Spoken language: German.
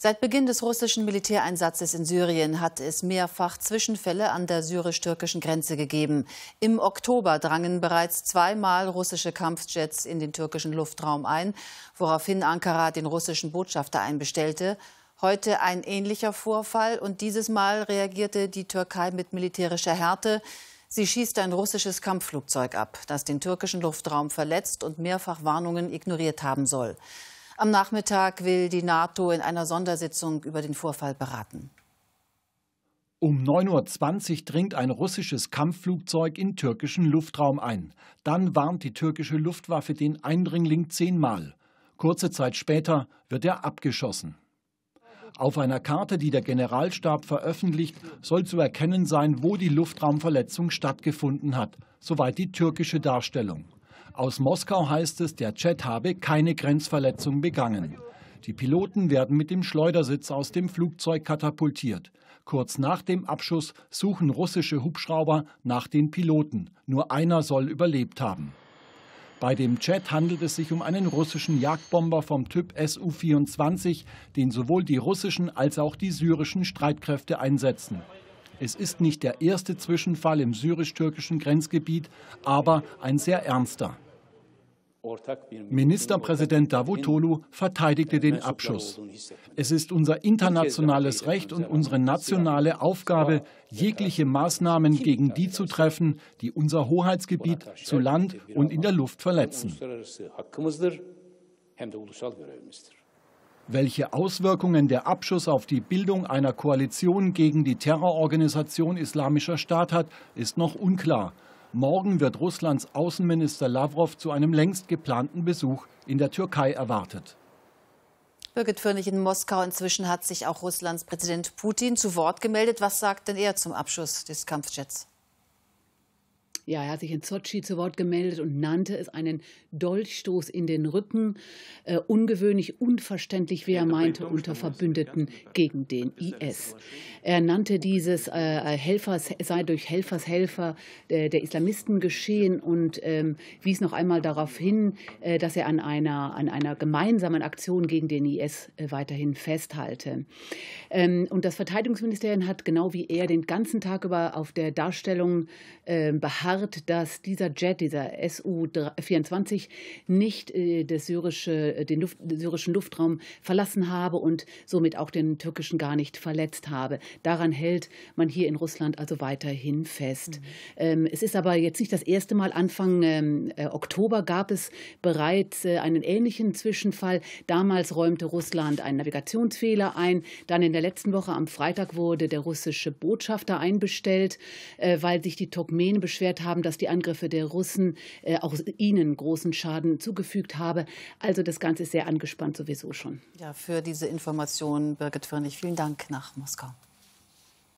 Seit Beginn des russischen Militäreinsatzes in Syrien hat es mehrfach Zwischenfälle an der syrisch-türkischen Grenze gegeben. Im Oktober drangen bereits zweimal russische Kampfjets in den türkischen Luftraum ein, woraufhin Ankara den russischen Botschafter einbestellte. Heute ein ähnlicher Vorfall und dieses Mal reagierte die Türkei mit militärischer Härte. Sie schießt ein russisches Kampfflugzeug ab, das den türkischen Luftraum verletzt und mehrfach Warnungen ignoriert haben soll. Am Nachmittag will die NATO in einer Sondersitzung über den Vorfall beraten. Um 9.20 Uhr dringt ein russisches Kampfflugzeug in türkischen Luftraum ein. Dann warnt die türkische Luftwaffe den Eindringling zehnmal. Kurze Zeit später wird er abgeschossen. Auf einer Karte, die der Generalstab veröffentlicht, soll zu erkennen sein, wo die Luftraumverletzung stattgefunden hat. Soweit die türkische Darstellung. Aus Moskau heißt es, der Jet habe keine Grenzverletzung begangen. Die Piloten werden mit dem Schleudersitz aus dem Flugzeug katapultiert. Kurz nach dem Abschuss suchen russische Hubschrauber nach den Piloten. Nur einer soll überlebt haben. Bei dem Jet handelt es sich um einen russischen Jagdbomber vom Typ Su-24, den sowohl die russischen als auch die syrischen Streitkräfte einsetzen. Es ist nicht der erste Zwischenfall im syrisch-türkischen Grenzgebiet, aber ein sehr ernster. Ministerpräsident Davutoglu verteidigte den Abschuss. Es ist unser internationales Recht und unsere nationale Aufgabe, jegliche Maßnahmen gegen die zu treffen, die unser Hoheitsgebiet zu Land und in der Luft verletzen. Welche Auswirkungen der Abschuss auf die Bildung einer Koalition gegen die Terrororganisation Islamischer Staat hat, ist noch unklar. Morgen wird Russlands Außenminister Lavrov zu einem längst geplanten Besuch in der Türkei erwartet. Birgit Fürnig in Moskau. Inzwischen hat sich auch Russlands Präsident Putin zu Wort gemeldet. Was sagt denn er zum Abschuss des Kampfjets? Ja, er hat sich in Sochi zu Wort gemeldet und nannte es einen Dolchstoß in den Rücken. Äh, ungewöhnlich unverständlich, wie er meinte, unter Verbündeten gegen den IS. Er nannte dieses äh, äh, Helfers, sei durch Helfershelfer äh, der Islamisten geschehen und ähm, wies noch einmal darauf hin, äh, dass er an einer, an einer gemeinsamen Aktion gegen den IS äh, weiterhin festhalte. Ähm, und das Verteidigungsministerium hat genau wie er den ganzen Tag über auf der Darstellung äh, beharrt, beharrt, dass dieser Jet, dieser Su-24, nicht äh, syrische, äh, den, Luft, den syrischen Luftraum verlassen habe und somit auch den türkischen gar nicht verletzt habe. Daran hält man hier in Russland also weiterhin fest. Mhm. Ähm, es ist aber jetzt nicht das erste Mal. Anfang ähm, äh, Oktober gab es bereits äh, einen ähnlichen Zwischenfall. Damals räumte Russland einen Navigationsfehler ein. Dann in der letzten Woche am Freitag wurde der russische Botschafter einbestellt, weil sich die Turkmenen beschwert haben, haben, dass die Angriffe der Russen äh, auch ihnen großen Schaden zugefügt haben. Also das Ganze ist sehr angespannt sowieso schon. Ja, für diese Informationen, Birgit Firnig, vielen Dank nach Moskau.